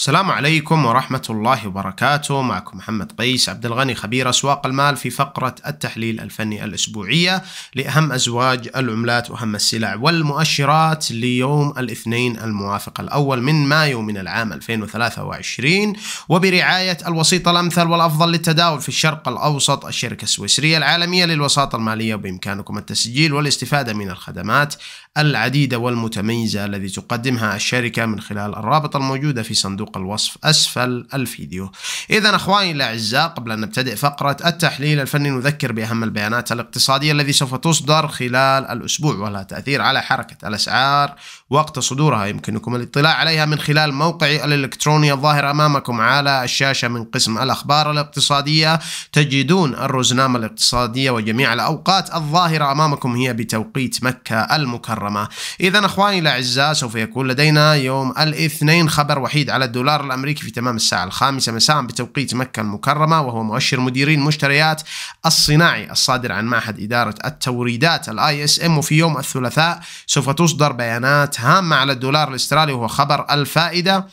السلام عليكم ورحمة الله وبركاته معكم محمد قيس عبد الغني خبير أسواق المال في فقرة التحليل الفني الأسبوعية لأهم أزواج العملات وأهم السلع والمؤشرات ليوم الاثنين الموافق الأول من مايو من العام 2023 وبرعاية الوسيط الأمثل والأفضل للتداول في الشرق الأوسط الشركة السويسرية العالمية للوساطة المالية وبإمكانكم التسجيل والاستفادة من الخدمات العديدة والمتميزة التي تقدمها الشركة من خلال الرابط الموجودة في صندوق صندوق الوصف أسفل الفيديو إذا أخواني الأعزاء قبل أن نبتدئ فقرة التحليل الفني نذكر بأهم البيانات الاقتصادية التي سوف تصدر خلال الأسبوع ولها تأثير على حركة الأسعار وقت صدورها يمكنكم الاطلاع عليها من خلال موقعي الإلكتروني الظاهر أمامكم على الشاشة من قسم الأخبار الاقتصادية تجدون الرزنامة الاقتصادية وجميع الأوقات الظاهرة أمامكم هي بتوقيت مكة المكرمة إذا أخواني الأعزاء سوف يكون لدينا يوم الاثنين خبر وحيد على الدول الدولار الأمريكي في تمام الساعة الخامسة مساء بتوقيت مكة المكرمة وهو مؤشر مديرين مشتريات الصناعي الصادر عن معهد إدارة التوريدات الاي اس ام وفي يوم الثلاثاء سوف تصدر بيانات هامة على الدولار الاسترالي وهو خبر الفائدة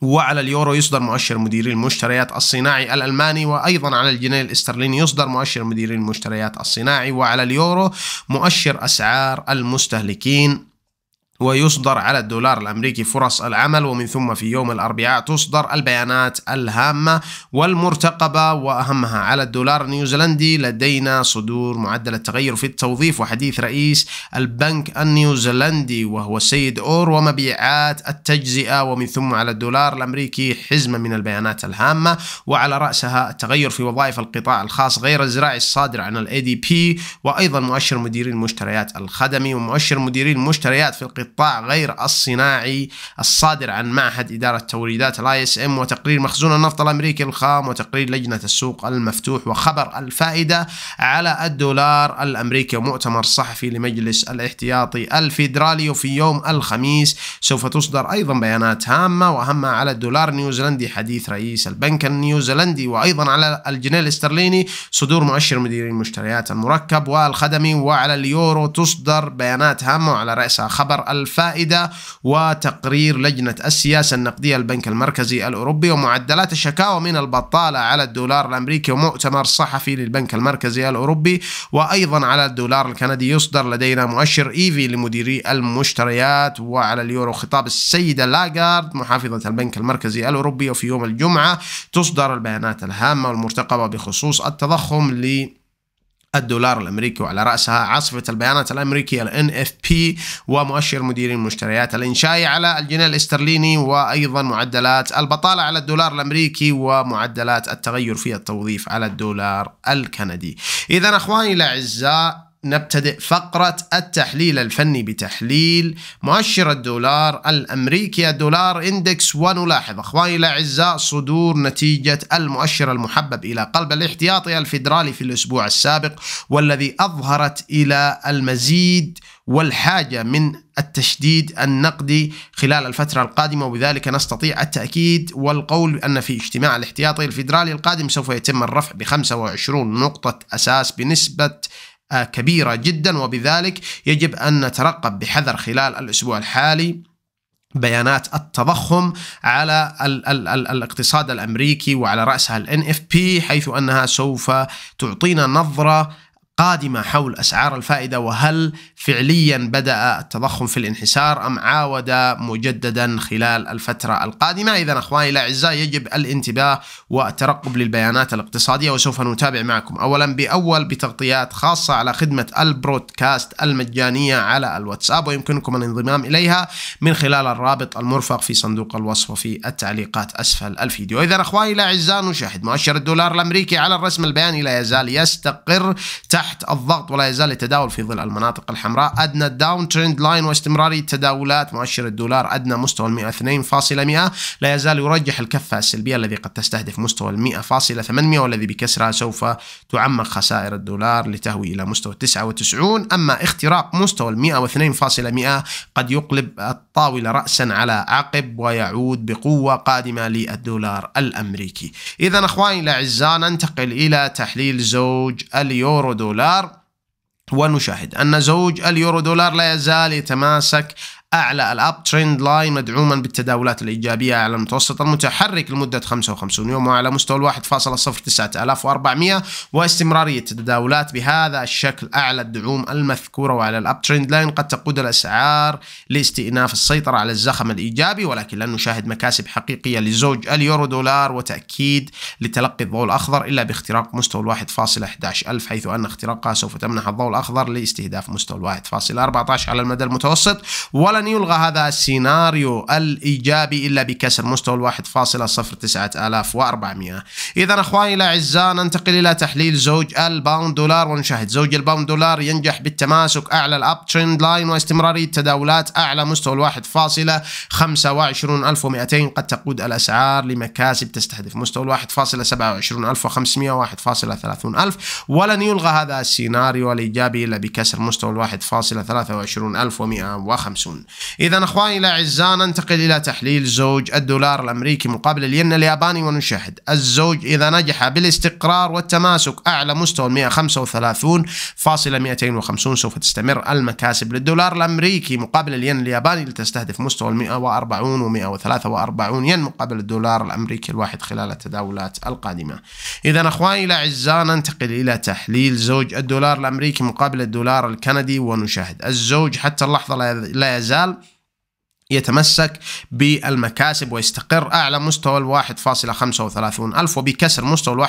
وعلى اليورو يصدر مؤشر مديري المشتريات الصناعي الألماني وأيضا على الجنيه الاسترليني يصدر مؤشر مديري المشتريات الصناعي وعلى اليورو مؤشر أسعار المستهلكين ويصدر على الدولار الأمريكي فرص العمل ومن ثم في يوم الأربعاء تصدر البيانات الهامة والمرتقبة وأهمها على الدولار النيوزيلندي لدينا صدور معدل التغير في التوظيف وحديث رئيس البنك النيوزيلندي وهو السيد أور ومبيعات التجزئة ومن ثم على الدولار الأمريكي حزمة من البيانات الهامة وعلى رأسها التغير في وظائف القطاع الخاص غير الزراعي الصادر عن الاي دي بي وأيضا مؤشر مديري المشتريات الخدمي ومؤشر مديري المشتريات في القطاع القطاع غير الصناعي الصادر عن معهد إدارة توريدات الاي اس ام وتقرير مخزون النفط الأمريكي الخام وتقرير لجنة السوق المفتوح وخبر الفائدة على الدولار الأمريكي ومؤتمر صحفي لمجلس الاحتياطي الفيدرالي في يوم الخميس سوف تصدر أيضا بيانات هامة وأهمها على الدولار النيوزيلندي حديث رئيس البنك النيوزيلندي وأيضا على الجنيه الاسترليني صدور مؤشر مديري المشتريات المركب والخدمي وعلى اليورو تصدر بيانات هامة وعلى رأسها خبر الفائدة وتقرير لجنة السياسة النقدية البنك المركزي الأوروبي ومعدلات الشكاوى من البطالة على الدولار الأمريكي ومؤتمر صحفي للبنك المركزي الأوروبي وأيضا على الدولار الكندي يصدر لدينا مؤشر إيفي لمديري المشتريات وعلى اليورو خطاب السيدة لاغارد محافظة البنك المركزي الأوروبي وفي يوم الجمعة تصدر البيانات الهامة والمرتقبة بخصوص التضخم لي الدولار الامريكي وعلى راسها عاصفه البيانات الامريكيه اف بي ومؤشر مديري المشتريات الانشائي على الجنيه الاسترليني وايضا معدلات البطاله على الدولار الامريكي ومعدلات التغير في التوظيف على الدولار الكندي. اذا اخواني الاعزاء نبتدئ فقرة التحليل الفني بتحليل مؤشر الدولار الأمريكي الدولار إندكس ونلاحظ أخواني الأعزاء صدور نتيجة المؤشر المحبب إلى قلب الاحتياطي الفيدرالي في الأسبوع السابق والذي أظهرت إلى المزيد والحاجة من التشديد النقدي خلال الفترة القادمة وبذلك نستطيع التأكيد والقول أن في اجتماع الاحتياطي الفيدرالي القادم سوف يتم الرفع ب 25 نقطة أساس بنسبة كبيرة جدا وبذلك يجب أن نترقب بحذر خلال الأسبوع الحالي بيانات التضخم على ال ال ال الاقتصاد الامريكي وعلى راسها ال NFP حيث انها سوف تعطينا نظره قادمة حول أسعار الفائدة وهل فعليا بدأ التضخم في الانحسار أم عاود مجددا خلال الفترة القادمة إذا أخواني الأعزاء يجب الانتباه والترقب للبيانات الاقتصادية وسوف نتابع معكم أولا بأول بتغطيات خاصة على خدمة البرودكاست المجانية على الواتساب ويمكنكم الانضمام إليها من خلال الرابط المرفق في صندوق الوصف وفي التعليقات أسفل الفيديو إذا أخواني الأعزاء نشاهد مؤشر الدولار الأمريكي على الرسم البياني لا يزال يستقر تحت تحت الضغط ولا يزال يتداول في ظل المناطق الحمراء أدنى الداون ترند لاين واستمرارية تداولات مؤشر الدولار أدنى مستوى ال 102.100 لا يزال يرجح الكفة السلبية الذي قد تستهدف مستوى ال 100.800 والذي بكسرها سوف تعمق خسائر الدولار لتهوي إلى مستوى 99 أما اختراق مستوى ال 102.100 قد يقلب الطاولة رأسا على عقب ويعود بقوة قادمة للدولار الأمريكي إذا أخواني الأعزاء ننتقل إلى تحليل زوج اليورو دولار ونشاهد أن زوج اليورو دولار لا يزال يتماسك أعلى الأب ترند لاين مدعوما بالتداولات الإيجابية على المتوسط المتحرك لمدة 55 يوم وعلى مستوى 1.09400 واستمرارية التداولات بهذا الشكل أعلى الدعوم المذكورة وعلى الأب ترند لاين قد تقود الأسعار لاستئناف السيطرة على الزخم الإيجابي ولكن لن نشاهد مكاسب حقيقية لزوج اليورو دولار وتأكيد لتلقي الضوء الأخضر إلا باختراق مستوى 1.11000 حيث أن اختراقها سوف تمنح الضوء الأخضر لاستهداف مستوى 1.14 على المدى المتوسط ولا ولن يلغى هذا السيناريو الإيجابي إلا بكسر مستوى الواحد فاصلة صفر تسعة آلاف وأربعمائة إذا أخواني الأعزاء ننتقل إلى تحليل زوج الباوند دولار ونشاهد زوج الباوند دولار ينجح بالتماسك أعلى الأب ترند لاين واستمرارية تداولات أعلى مستوى الواحد فاصلة خمسة وعشرون ألف ومائتين قد تقود الأسعار لمكاسب تستهدف مستوى الواحد فاصلة سبعة وعشرون ألف وخمسمائة واحد فاصلة ثلاثون ألف ولن يلغى هذا السيناريو الإيجابي إلا بكسر مستوى الواحد فاصلة ثلاثة وعشرون ألف ومائة وخمسون إذا أخواني الأعزاء ننتقل إلى تحليل زوج الدولار الأمريكي مقابل الين الياباني ونشاهد الزوج إذا نجح بالاستقرار والتماسك أعلى مستوى 135.250 سوف تستمر المكاسب للدولار الأمريكي مقابل الين الياباني لتستهدف مستوى 140 و143 ين مقابل الدولار الأمريكي الواحد خلال التداولات القادمة إذا أخواني الأعزاء ننتقل إلى تحليل زوج الدولار الأمريكي مقابل الدولار الكندي ونشاهد الزوج حتى اللحظة لا يزال المجال يتمسك بالمكاسب ويستقر أعلى مستوى ال 1.35 ألف وبكسر مستوى ال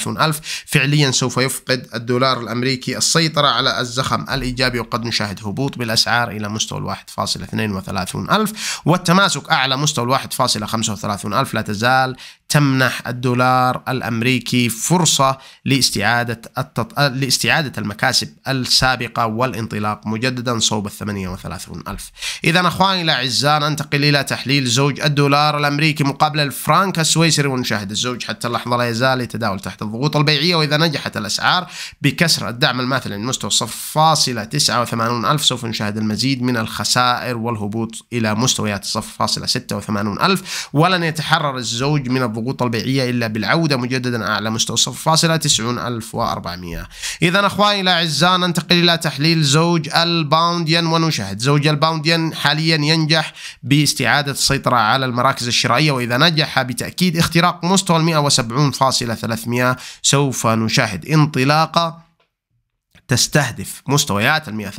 1.35 ألف فعليا سوف يفقد الدولار الأمريكي السيطرة على الزخم الإيجابي وقد نشاهد هبوط بالأسعار إلى مستوى ال 1.32 ألف والتماسك أعلى مستوى ال 1.35 ألف لا تزال تمنح الدولار الامريكي فرصه لاستعاده التط... لاستعاده المكاسب السابقه والانطلاق مجددا صوب ال 38000 الف. اذا اخواني الاعزاء ننتقل الى تحليل زوج الدولار الامريكي مقابل الفرنك السويسري ونشاهد الزوج حتى اللحظه لا يزال يتداول تحت الضغوط البيعيه واذا نجحت الاسعار بكسر الدعم الماثل عند مستوى 0.89 الف سوف نشاهد المزيد من الخسائر والهبوط الى مستويات 0.86 الف ولن يتحرر الزوج من الضغوط الضغوط البيعية إلا بالعودة مجددا أعلى مستوى وأربعمائة إذا أخواني الأعزاء ننتقل إلى تحليل زوج ين ونشاهد زوج ين حاليا ينجح باستعادة السيطرة على المراكز الشرائية وإذا نجح بتأكيد اختراق مستوى فاصلة 170.300 سوف نشاهد انطلاقة تستهدف مستويات ال 173.900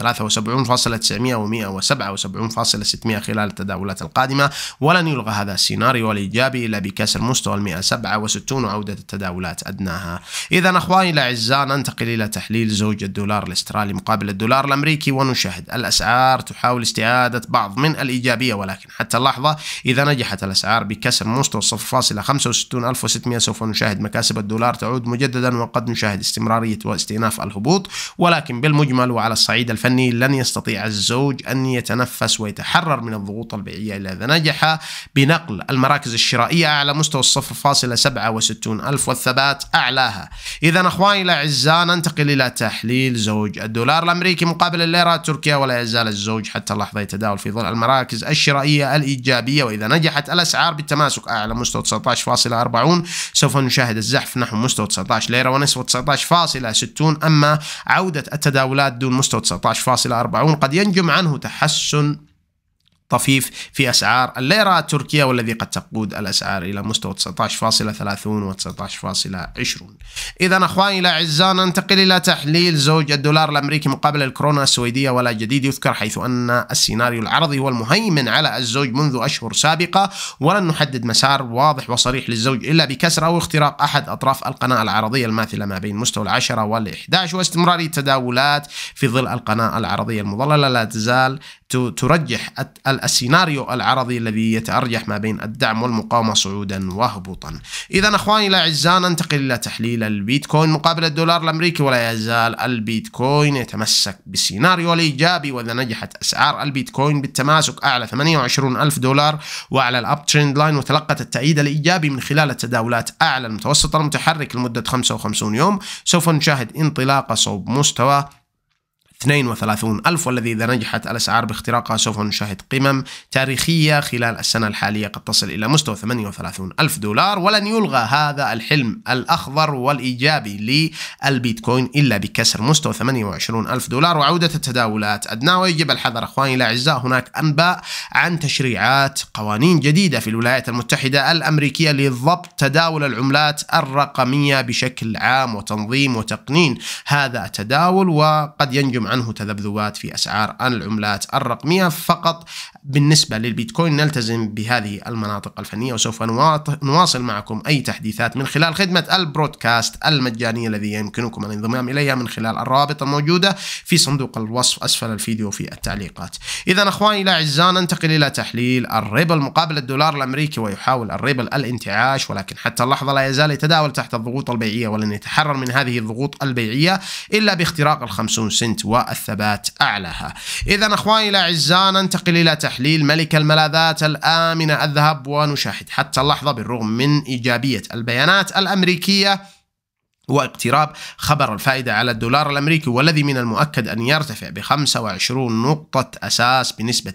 و177.600 خلال التداولات القادمة ولن يلغى هذا السيناريو الإيجابي إلا بكسر مستوى ال 167 وعودة التداولات أدناها إذا أخواني الأعزاء ننتقل إلى تحليل زوج الدولار الاسترالي مقابل الدولار الأمريكي ونشاهد الأسعار تحاول استعادة بعض من الإيجابية ولكن حتى اللحظة إذا نجحت الأسعار بكسر مستوى 0.65600 سوف نشاهد مكاسب الدولار تعود مجددا وقد نشاهد استمرارية واستئناف الهبوط ولكن بالمجمل وعلى الصعيد الفني لن يستطيع الزوج أن يتنفس ويتحرر من الضغوط البيعية إذا نجح بنقل المراكز الشرائية على مستوى 0.67 فاصلة سبعة وستون ألف والثبات أعلاها إذا أخواني الأعزاء ننتقل إلى تحليل زوج الدولار الأمريكي مقابل الليرة التركية ولا يزال الزوج حتى اللحظة يتداول في ظل المراكز الشرائية الإيجابية وإذا نجحت الأسعار بالتماسك أعلى مستوى 19.40 سوف نشاهد الزحف نحو مستوى 19 ليرة ونسبة 19.60 أما عودة التداولات دون مستوى 19.40 قد ينجم عنه تحسن طفيف في أسعار الليرة التركية والذي قد تقود الأسعار إلى مستوى 19.30 و 19.20 إذا أخواني الأعزاء ننتقل إلى تحليل زوج الدولار الأمريكي مقابل الكورونا السويدية ولا جديد يذكر حيث أن السيناريو العرضي هو المهيمن على الزوج منذ أشهر سابقة ولن نحدد مسار واضح وصريح للزوج إلا بكسر أو اختراق أحد أطراف القناة العرضية الماثلة ما بين مستوى العشرة وال11 واستمرار التداولات في ظل القناة العرضية المظللة لا تزال ترجح السيناريو العرضي الذي يتأرجح ما بين الدعم والمقاومة صعودا وهبوطا إذا أخواني الأعزاء ننتقل إلى تحليل البيتكوين مقابل الدولار الأمريكي ولا يزال البيتكوين يتمسك بالسيناريو الإيجابي وإذا نجحت أسعار البيتكوين بالتماسك أعلى 28 ألف دولار وأعلى الأب تريند لاين وتلقت التأييد الإيجابي من خلال التداولات أعلى المتوسط المتحرك لمدة 55 يوم سوف نشاهد انطلاقة صوب مستوى 32 ألف والذي إذا نجحت الأسعار باختراقها سوف نشاهد قمم تاريخية خلال السنة الحالية قد تصل إلى مستوى 38 ألف دولار ولن يلغى هذا الحلم الأخضر والإيجابي للبيتكوين إلا بكسر مستوى 28 ألف دولار وعودة التداولات أدنى ويجب الحذر أخواني الأعزاء هناك أنباء عن تشريعات قوانين جديدة في الولايات المتحدة الأمريكية لضبط تداول العملات الرقمية بشكل عام وتنظيم وتقنين هذا التداول وقد ينجم عنه تذبذبات في أسعار العملات الرقمية فقط بالنسبة للبيتكوين نلتزم بهذه المناطق الفنية وسوف نواصل معكم أي تحديثات من خلال خدمة البرودكاست المجانية الذي يمكنكم الانضمام إليها من خلال الروابط الموجودة في صندوق الوصف أسفل الفيديو في التعليقات إذا أخواني الأعزاء ننتقل إلى تحليل الريبل مقابل الدولار الأمريكي ويحاول الريبل الانتعاش ولكن حتى اللحظة لا يزال يتداول تحت الضغوط البيعية ولن يتحرر من هذه الضغوط البيعية إلا باختراق ال 50 سنت و الثبات أعلاها إذا أخواني الأعزاء ننتقل إلى تحليل ملك الملاذات الآمنة الذهب ونشاهد حتى اللحظة بالرغم من إيجابية البيانات الأمريكية واقتراب خبر الفائدة على الدولار الأمريكي والذي من المؤكد أن يرتفع ب 25 نقطة أساس بنسبة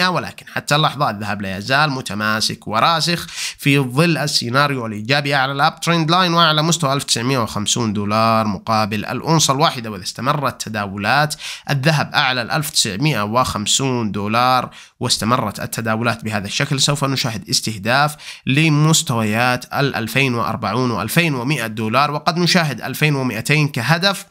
90% ولكن حتى اللحظة الذهب لا يزال متماسك وراسخ في ظل السيناريو الإيجابي على الأب تريند لاين وأعلى مستوى 1950 دولار مقابل الأونصة الواحدة وإذا استمرت تداولات الذهب أعلى 1950 دولار واستمرت التداولات بهذا الشكل سوف نشاهد استهداف لمستويات 2040 و 2100 دولار دولار وقد نشاهد 2200 كهدف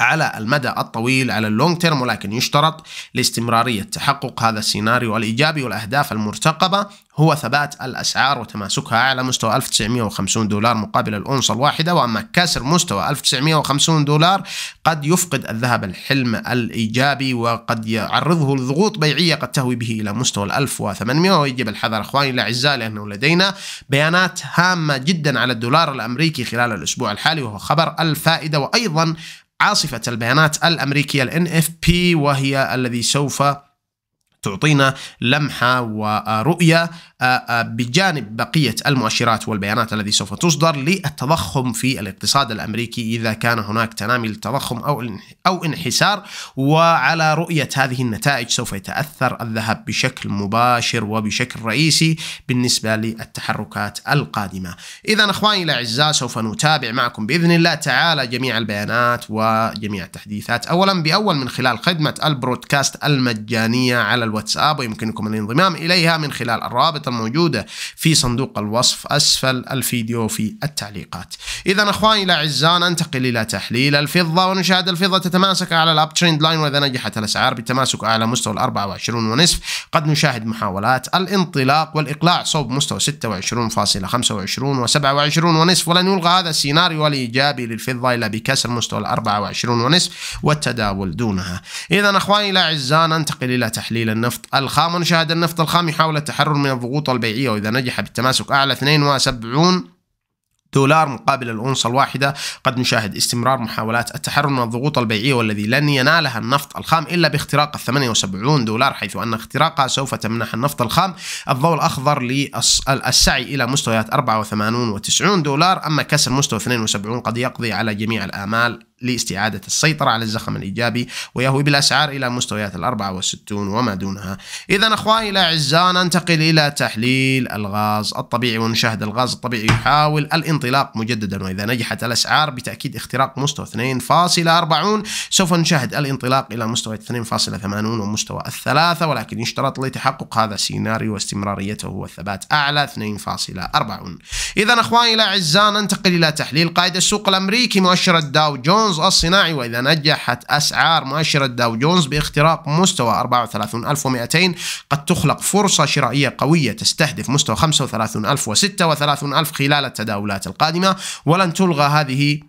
على المدى الطويل على اللونج تيرم ولكن يشترط لاستمرارية تحقق هذا السيناريو الإيجابي والأهداف المرتقبة هو ثبات الأسعار وتماسكها على مستوى 1950 دولار مقابل الأونصة الواحدة وأما كسر مستوى 1950 دولار قد يفقد الذهب الحلم الإيجابي وقد يعرضه لضغوط بيعية قد تهوي به إلى مستوى 1800 ويجب الحذر أخواني الأعزاء لأنه لدينا بيانات هامة جدا على الدولار الأمريكي خلال الأسبوع الحالي وهو خبر الفائدة وأيضا عاصفة البيانات الأمريكية الـ NFP وهي الذي سوف تعطينا لمحة ورؤية آه، آه، بجانب بقية المؤشرات والبيانات التي سوف تصدر للتضخم في الاقتصاد الأمريكي إذا كان هناك تنامي للتضخم أو أو انحسار وعلى رؤية هذه النتائج سوف يتأثر الذهب بشكل مباشر وبشكل رئيسي بالنسبة للتحركات القادمة إذا أخواني الأعزاء سوف نتابع معكم بإذن الله تعالى جميع البيانات وجميع التحديثات أولا بأول من خلال خدمة البرودكاست المجانية على الواتساب ويمكنكم الانضمام إليها من خلال الروابط الموجودة في صندوق الوصف أسفل الفيديو في التعليقات إذا أخواني الأعزاء ننتقل إلى تحليل الفضة ونشاهد الفضة تتماسك على الأب تريند لاين وإذا نجحت الأسعار بتماسك على مستوى ال 24 ونصف قد نشاهد محاولات الانطلاق والإقلاع صوب مستوى 26.25 و27 ونصف ولن يلغى هذا السيناريو الإيجابي للفضة إلا بكسر مستوى ال 24 ونصف والتداول دونها إذا أخواني الأعزاء ننتقل إلى تحليل النفط الخام ونشاهد النفط الخام يحاول التحرر من الضغوط البيعية وإذا نجح بالتماسك أعلى 72 دولار مقابل الأونصة الواحدة قد نشاهد استمرار محاولات التحرر من الضغوط البيعية والذي لن ينالها النفط الخام إلا باختراق ال 78 دولار حيث أن اختراقها سوف تمنح النفط الخام الضوء الأخضر للسعي إلى مستويات 84 و90 دولار أما كسر مستوى 72 قد يقضي على جميع الآمال لاستعادة السيطرة على الزخم الإيجابي ويهوي بالأسعار إلى مستويات الأربعة والستون وما دونها إذا أخواني الأعزاء ننتقل إلى تحليل الغاز الطبيعي ونشاهد الغاز الطبيعي يحاول الانطلاق مجددا وإذا نجحت الأسعار بتأكيد اختراق مستوى 2.40 سوف نشاهد الانطلاق إلى مستوى 2.80 ومستوى الثلاثة ولكن يشترط لتحقق هذا السيناريو واستمراريته والثبات أعلى 2.40 إذا أخواني الأعزاء ننتقل إلى تحليل قائد السوق الأمريكي مؤشر الداو جون جونز الصناعي وإذا نجحت أسعار مؤشر داو جونز باختراق مستوى 34200 قد تخلق فرصة شرائية قوية تستهدف مستوى 35000 و36000 خلال التداولات القادمة ولن تلغى هذه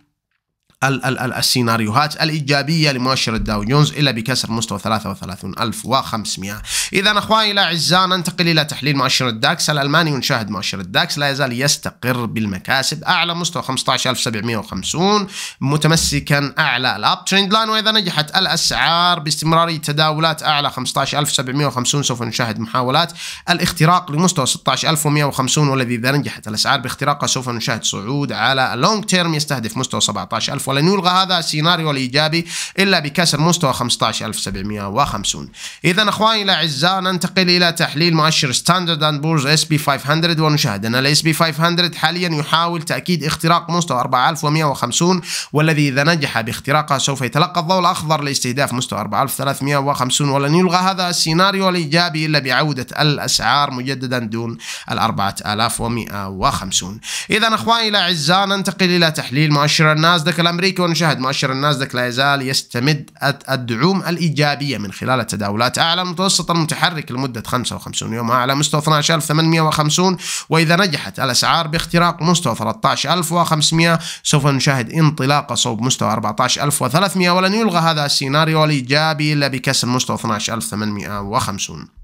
السيناريوهات الإيجابية لمؤشر الداو جونز إلا بكسر مستوى 33500 إذا أخواني الأعزاء ننتقل إلى تحليل مؤشر الداكس الألماني ونشاهد مؤشر الداكس لا يزال يستقر بالمكاسب أعلى مستوى 15750 متمسكا أعلى الأب تريند لاين وإذا نجحت الأسعار باستمرار تداولات أعلى 15750 سوف نشاهد محاولات الاختراق لمستوى 16150 والذي إذا نجحت الأسعار باختراقها سوف نشاهد صعود على اللونج تيرم يستهدف مستوى 17000 ولن يلغى هذا السيناريو الإيجابي إلا بكسر مستوى 15750 إذا أخواني الأعزاء ننتقل إلى تحليل مؤشر ستاندرد أند بورز اس بي 500 ونشاهد أن الاس بي 500 حاليا يحاول تأكيد اختراق مستوى 4150 والذي إذا نجح باختراقها سوف يتلقى الضوء الأخضر لاستهداف مستوى 4350 ولن يلغى هذا السيناريو الإيجابي إلا بعودة الأسعار مجددا دون ال 4150 إذا أخواني الأعزاء ننتقل إلى تحليل مؤشر الناسداك الأمريكي الامريكي ونشاهد مؤشر النازدك لا يزال يستمد الدعوم الإيجابية من خلال التداولات أعلى المتوسط المتحرك لمدة 55 يوم أعلى مستوى 12850 وإذا نجحت الأسعار باختراق مستوى 13500 سوف نشاهد انطلاقة صوب مستوى 14300 ولن يلغى هذا السيناريو الإيجابي إلا بكسر مستوى 12850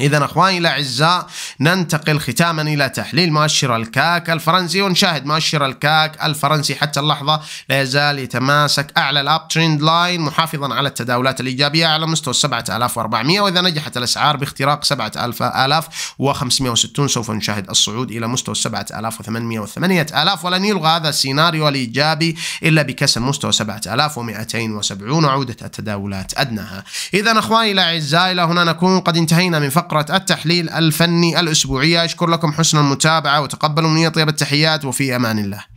إذا أخواني الأعزاء ننتقل ختاما إلى تحليل مؤشر الكاك الفرنسي ونشاهد مؤشر الكاك الفرنسي حتى اللحظة لا يزال يتماسك أعلى الأب تريند لاين محافظا على التداولات الإيجابية على مستوى 7400 وإذا نجحت الأسعار باختراق 7560 سوف نشاهد الصعود إلى مستوى 7800 و 8000 ولن يلغى هذا السيناريو الإيجابي إلا بكسر مستوى 7270 وعودة التداولات أدناها إذا أخواني الأعزاء إلى هنا نكون قد انتهينا من فقط فقرة التحليل الفني الأسبوعية أشكر لكم حسن المتابعة وتقبلوا مني طيب التحيات وفي أمان الله